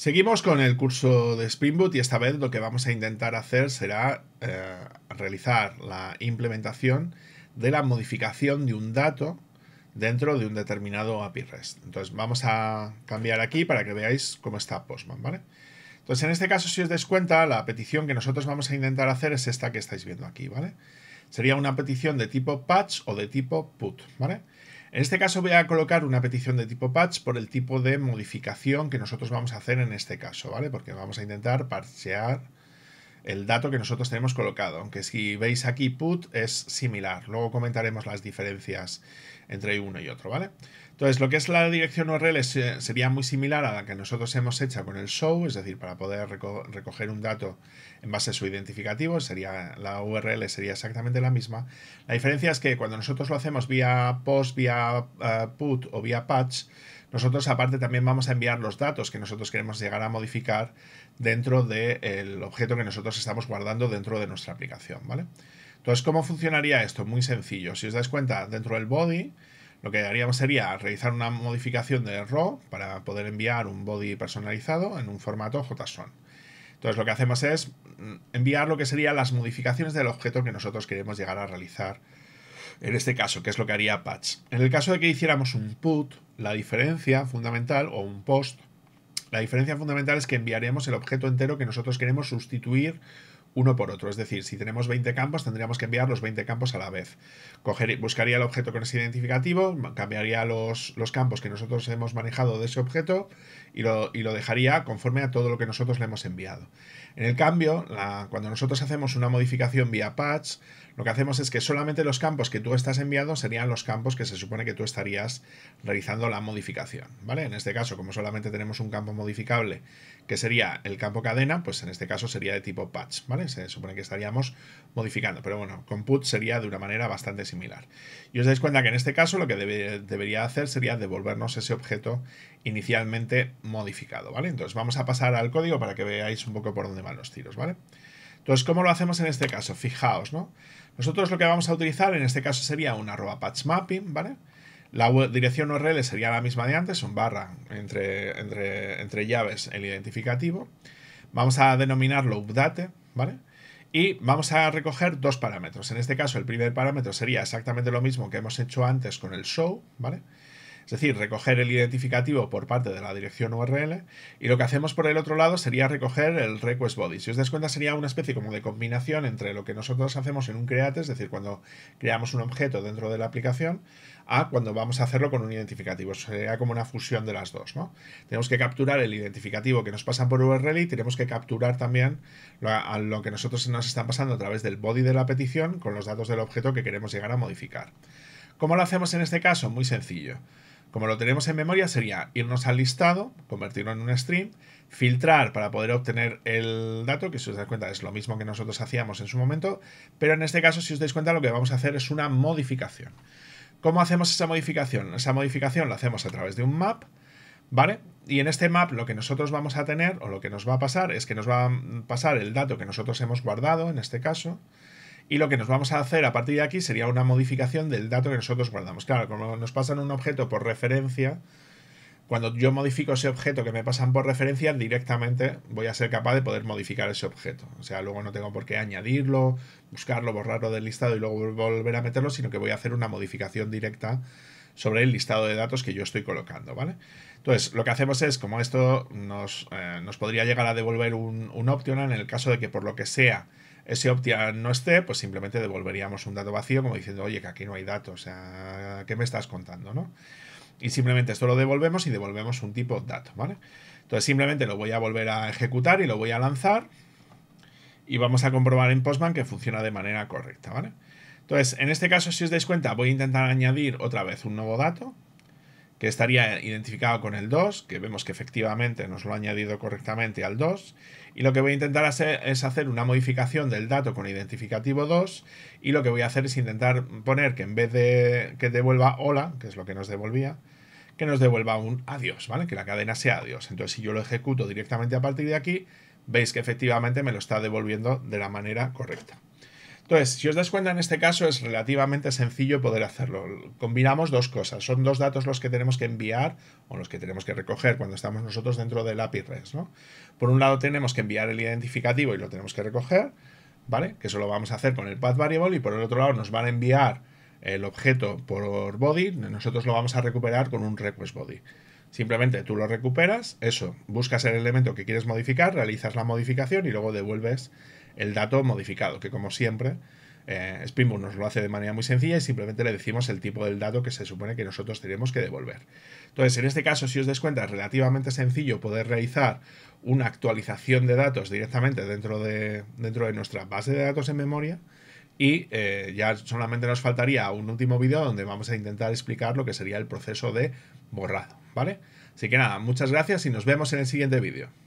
Seguimos con el curso de Spring Boot y esta vez lo que vamos a intentar hacer será eh, realizar la implementación de la modificación de un dato dentro de un determinado API REST. Entonces vamos a cambiar aquí para que veáis cómo está Postman, ¿vale? Entonces en este caso, si os des cuenta, la petición que nosotros vamos a intentar hacer es esta que estáis viendo aquí, ¿vale? Sería una petición de tipo patch o de tipo put, ¿vale? En este caso voy a colocar una petición de tipo patch por el tipo de modificación que nosotros vamos a hacer en este caso, ¿vale? Porque vamos a intentar parchear el dato que nosotros tenemos colocado, aunque si veis aquí put es similar, luego comentaremos las diferencias entre uno y otro, ¿vale? Entonces, lo que es la dirección URL eh, sería muy similar a la que nosotros hemos hecho con el show, es decir, para poder recoger un dato en base a su identificativo, sería, la URL sería exactamente la misma. La diferencia es que cuando nosotros lo hacemos vía post, vía eh, put o vía patch, nosotros aparte también vamos a enviar los datos que nosotros queremos llegar a modificar dentro del objeto que nosotros estamos guardando dentro de nuestra aplicación, ¿vale? Entonces, ¿cómo funcionaría esto? Muy sencillo. Si os dais cuenta, dentro del body, lo que haríamos sería realizar una modificación del RAW para poder enviar un body personalizado en un formato JSON. Entonces, lo que hacemos es mm, enviar lo que serían las modificaciones del objeto que nosotros queremos llegar a realizar en este caso, que es lo que haría Patch. En el caso de que hiciéramos un put, la diferencia fundamental, o un post, la diferencia fundamental es que enviaremos el objeto entero que nosotros queremos sustituir uno por otro. Es decir, si tenemos 20 campos, tendríamos que enviar los 20 campos a la vez. buscaría el objeto con ese identificativo, cambiaría los, los, campos que nosotros hemos manejado de ese objeto y lo, dejaría conforme a todo lo que nosotros le hemos enviado. En el cambio, cuando nosotros hacemos una modificación vía patch, lo que hacemos es que solamente los campos que tú estás enviando serían los campos que se supone que tú estarías realizando la modificación. ¿vale? En este caso, como solamente tenemos un campo modificable, que sería el campo cadena, pues en este caso sería de tipo patch. ¿vale? Se supone que estaríamos modificando, pero bueno, con put sería de una manera bastante similar. Y os dais cuenta que en este caso lo que debería hacer sería devolvernos ese objeto inicialmente modificado, ¿vale? Entonces vamos a pasar al código para que veáis un poco por dónde van los tiros, ¿vale? Entonces, ¿cómo lo hacemos en este caso? Fijaos, ¿no? Nosotros lo que vamos a utilizar en este caso sería un arroba patch mapping, ¿vale? La dirección URL sería la misma de antes, un barra entre, entre, entre llaves el identificativo. Vamos a denominarlo update, ¿vale? Y vamos a recoger dos parámetros. En este caso, el primer parámetro sería exactamente lo mismo que hemos hecho antes con el show, ¿vale? vale es decir, recoger el identificativo por parte de la dirección URL y lo que hacemos por el otro lado sería recoger el request body. Si os das cuenta sería una especie como de combinación entre lo que nosotros hacemos en un create, es decir, cuando creamos un objeto dentro de la aplicación, a cuando vamos a hacerlo con un identificativo. Sería como una fusión de las dos. Tenemos que capturar el identificativo que nos pasa por URL y tenemos que capturar también lo, a lo que nosotros nos están pasando a través del body de la petición con los datos del objeto que queremos llegar a modificar. ¿Cómo lo hacemos en este caso? Muy sencillo. Como lo tenemos en memoria, sería irnos al listado, convertirlo en un stream, filtrar para poder obtener el dato, que si os dais cuenta es lo mismo que nosotros hacíamos en su momento, pero en este caso, si os dais cuenta, lo que vamos a hacer es una modificación. ¿Cómo hacemos esa modificación? Esa modificación la hacemos a través de un map, ¿vale? Y en este map lo que nosotros vamos a tener, o lo que nos va a pasar, es que nos va a pasar el dato que nosotros hemos guardado, en este caso, y lo que nos vamos a hacer a partir de aquí sería una modificación del dato que nosotros guardamos. Claro, como nos pasan un objeto por referencia, cuando yo modifico ese objeto que me pasan por referencia, directamente voy a ser capaz de poder modificar ese objeto. O sea, luego no tengo por qué añadirlo, buscarlo, borrarlo del listado y luego volver a meterlo, sino que voy a hacer una modificación directa sobre el listado de datos que yo estoy colocando, ¿vale? Entonces, lo que hacemos es, como esto nos, eh, podría llegar a devolver un, un optional en el caso de que por lo que sea ese Optian no esté, pues simplemente devolveríamos un dato vacío como diciendo, oye, que aquí no hay datos, o sea, ¿qué me estás contando? ¿no? Y simplemente esto lo devolvemos y devolvemos un tipo dato, ¿vale? Entonces simplemente lo voy a volver a ejecutar y lo voy a lanzar y vamos a comprobar en Postman que funciona de manera correcta, ¿vale? Entonces, en este caso, si os dais cuenta, voy a intentar añadir otra vez un nuevo dato, que estaría identificado con el 2, que vemos que efectivamente nos lo ha añadido correctamente al 2, y lo que voy a intentar hacer es hacer una modificación del dato con identificativo 2, y lo que voy a hacer es intentar poner que en vez de que devuelva hola, que es lo que nos devolvía, que nos devuelva un adiós, ¿vale? Que la cadena sea adiós. Entonces, si yo lo ejecuto directamente a partir de aquí, veis que efectivamente me lo está devolviendo de la manera correcta. Entonces, si os das cuenta, en este caso es relativamente sencillo poder hacerlo. Combinamos dos cosas. Son dos datos los que tenemos que enviar o los que tenemos que recoger cuando estamos nosotros dentro del API REST. Por un lado tenemos que enviar el identificativo y lo tenemos que recoger, ¿vale? Que eso lo vamos a hacer con el path variable y por el otro lado nos van a enviar el objeto por body. Nosotros lo vamos a recuperar con un request body. Simplemente tú lo recuperas, eso, buscas el elemento que quieres modificar, realizas la modificación y luego devuelves el dato modificado, que como siempre eh, nos lo hace de manera muy sencilla y simplemente le decimos el tipo del dato que se supone que nosotros tenemos que devolver. Entonces, en este caso, si os des cuenta, es relativamente sencillo poder realizar una actualización de datos directamente dentro de, dentro de nuestra base de datos en memoria. Y eh, ya solamente nos faltaría un último vídeo donde vamos a intentar explicar lo que sería el proceso de borrado, ¿vale? Así que nada, muchas gracias y nos vemos en el siguiente vídeo.